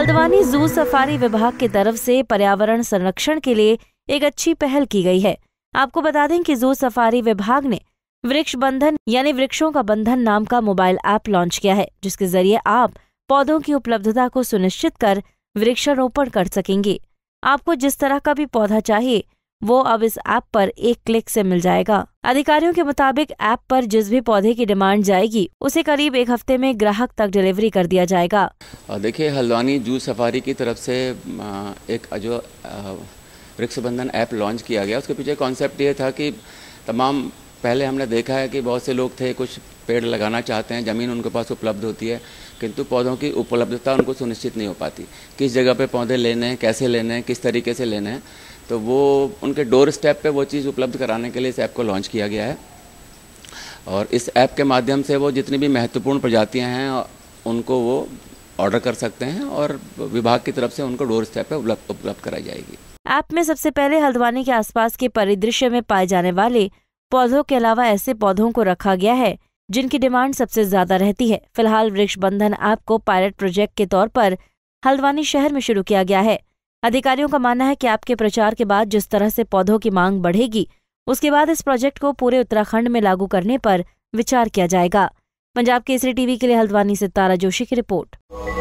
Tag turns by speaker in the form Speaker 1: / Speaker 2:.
Speaker 1: Haldwani zoo safari विभाग की तरफ से पर्यावरण संरक्षण के लिए एक अच्छी पहल की गई है आपको बता दें कि जू सफारी विभाग ने वृक्ष बंधन यानी वृक्षों का बंधन नाम का मोबाइल ऐप लॉन्च किया है जिसके जरिए आप पौधों की उपलब्धता को सुनिश्चित कर वृक्षारोपण कर सकेंगे आपको जिस तरह का भी पौधा चाहिए वो अब इस ऐप पर एक क्लिक से मिल जाएगा अधिकारियों के मुताबिक ऐप पर जिस भी पौधे की डिमांड जाएगी उसे करीब एक हफ्ते में ग्राहक तक डिलीवरी कर दिया जाएगा
Speaker 2: देखिए हल्द्वानी जू सफारी की तरफ से एक जो वृक्षबंधन ऐप लॉन्च किया गया उसके पीछे कॉन्सेप्ट ये था कि तमाम पहले हमने देखा है कि बहुत से लोग थे कुछ पेड़ लगाना चाहते हैं ज़मीन उनके पास उपलब्ध होती है किंतु पौधों की उपलब्धता उनको सुनिश्चित नहीं हो पाती किस जगह पे पौधे लेने हैं कैसे लेने हैं किस तरीके से लेने हैं तो वो उनके डोर स्टेप पर वो चीज़ उपलब्ध कराने के लिए इस ऐप को लॉन्च किया गया है और इस ऐप के माध्यम से वो जितनी भी महत्वपूर्ण प्रजातियाँ हैं उनको वो ऑर्डर कर सकते हैं और विभाग की तरफ से उनको डोर स्टेप पे उपलब्ध उपलब्ध कराई जाएगी
Speaker 1: ऐप में सबसे पहले हल्द्वानी के आसपास के परिदृश्य में पाए जाने वाले पौधों के अलावा ऐसे पौधों को रखा गया है जिनकी डिमांड सबसे ज्यादा रहती है फिलहाल वृक्ष बंधन ऐप को पायलट प्रोजेक्ट के तौर पर हल्द्वानी शहर में शुरू किया गया है अधिकारियों का मानना है कि आपके प्रचार के बाद जिस तरह से पौधों की मांग बढ़ेगी उसके बाद इस प्रोजेक्ट को पूरे उत्तराखंड में लागू करने पर विचार किया जाएगा पंजाब केसरी टीवी के लिए हल्द्वानी से तारा जोशी की रिपोर्ट